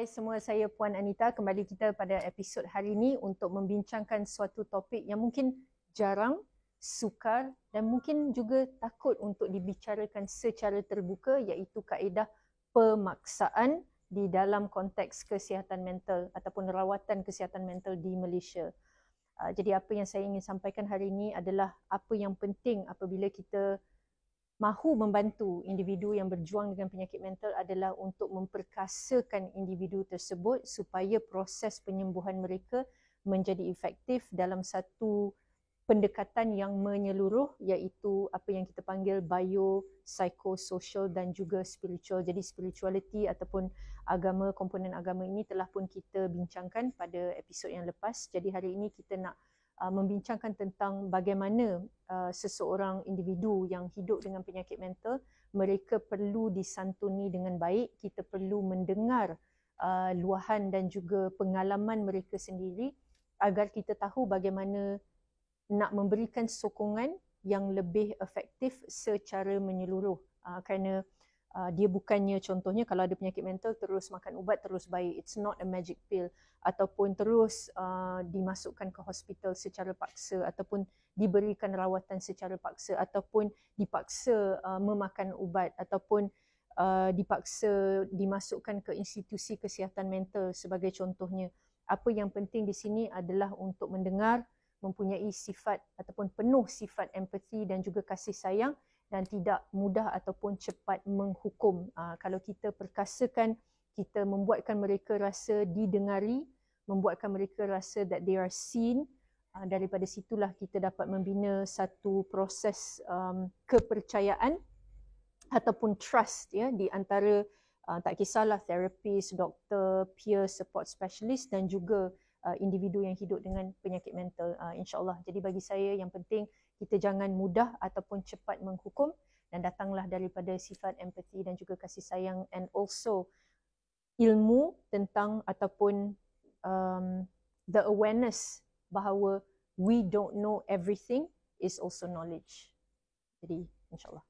Hai semua, saya Puan Anita. Kembali kita pada episod hari ini untuk membincangkan suatu topik yang mungkin jarang, sukar dan mungkin juga takut untuk dibicarakan secara terbuka iaitu kaedah pemaksaan di dalam konteks kesihatan mental ataupun rawatan kesihatan mental di Malaysia. Ah, jadi apa yang saya ingin sampaikan hari ini adalah apa yang penting apabila kita mahu membantu individu yang berjuang dengan penyakit mental adalah untuk memperkasakan individu tersebut supaya proses penyembuhan mereka menjadi efektif dalam satu pendekatan yang menyeluruh iaitu apa yang kita panggil bio, psychosocial dan juga spiritual. Jadi spirituality ataupun agama, komponen agama ini telah pun kita bincangkan pada episod yang lepas. Jadi hari ini kita nak Uh, membincangkan tentang bagaimana uh, seseorang individu yang hidup dengan penyakit mental mereka perlu disantuni dengan baik kita perlu mendengar uh, luahan dan juga pengalaman mereka sendiri agar kita tahu bagaimana nak memberikan sokongan yang lebih efektif secara menyeluruh uh, kerana uh, dia bukannya contohnya kalau ada penyakit mental terus makan ubat terus baik it's not a magic pill ataupun terus uh, dimasukkan ke hospital secara paksa ataupun diberikan rawatan secara paksa ataupun dipaksa uh, memakan ubat ataupun Uh, dipaksa dimasukkan ke institusi kesihatan mental sebagai contohnya apa yang penting di sini adalah untuk mendengar mempunyai sifat ataupun penuh sifat empati dan juga kasih sayang dan tidak mudah ataupun cepat menghukum. Uh, kalau kita perkasakan, kita membuatkan mereka rasa didengari, membuatkan mereka rasa that they are seen, uh, daripada situlah kita dapat membina satu proses um, kepercayaan ataupun trust ya di antara uh, tak kisahlah therapist, doktor, peer support specialist dan juga Uh, individu yang hidup dengan penyakit mental uh, insyaallah jadi bagi saya yang penting kita jangan mudah ataupun cepat menghukum dan datanglah daripada sifat empati dan juga kasih sayang and also ilmu tentang ataupun um, the awareness bahawa we don't know everything is also knowledge jadi insyaallah